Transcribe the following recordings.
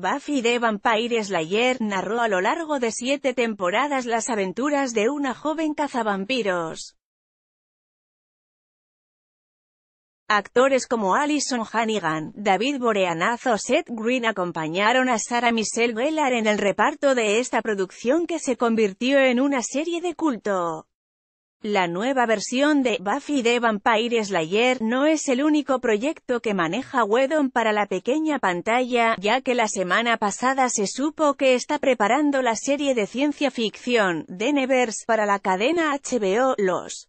Buffy the Vampire Slayer narró a lo largo de siete temporadas las aventuras de una joven cazavampiros. Actores como Alison Hannigan, David Boreanaz o Seth Green acompañaron a Sarah Michelle Gellar en el reparto de esta producción que se convirtió en una serie de culto. La nueva versión de Buffy the Vampire Slayer no es el único proyecto que maneja Whedon para la pequeña pantalla, ya que la semana pasada se supo que está preparando la serie de ciencia ficción, de Nevers, para la cadena HBO, Los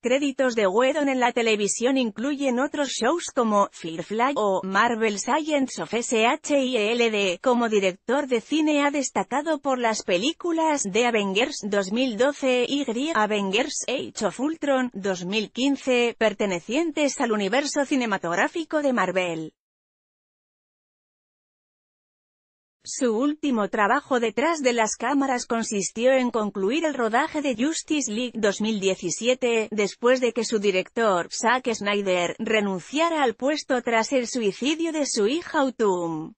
Créditos de Whedon en la televisión incluyen otros shows como Firefly o Marvel Science of SHIELD. Como director de cine ha destacado por las películas The Avengers 2012 y Avengers Age of Ultron 2015, pertenecientes al universo cinematográfico de Marvel. Su último trabajo detrás de las cámaras consistió en concluir el rodaje de Justice League 2017, después de que su director, Zack Snyder, renunciara al puesto tras el suicidio de su hija Autumn.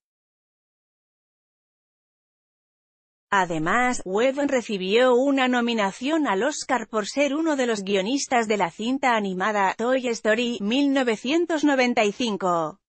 Además, Webb recibió una nominación al Oscar por ser uno de los guionistas de la cinta animada Toy Story 1995.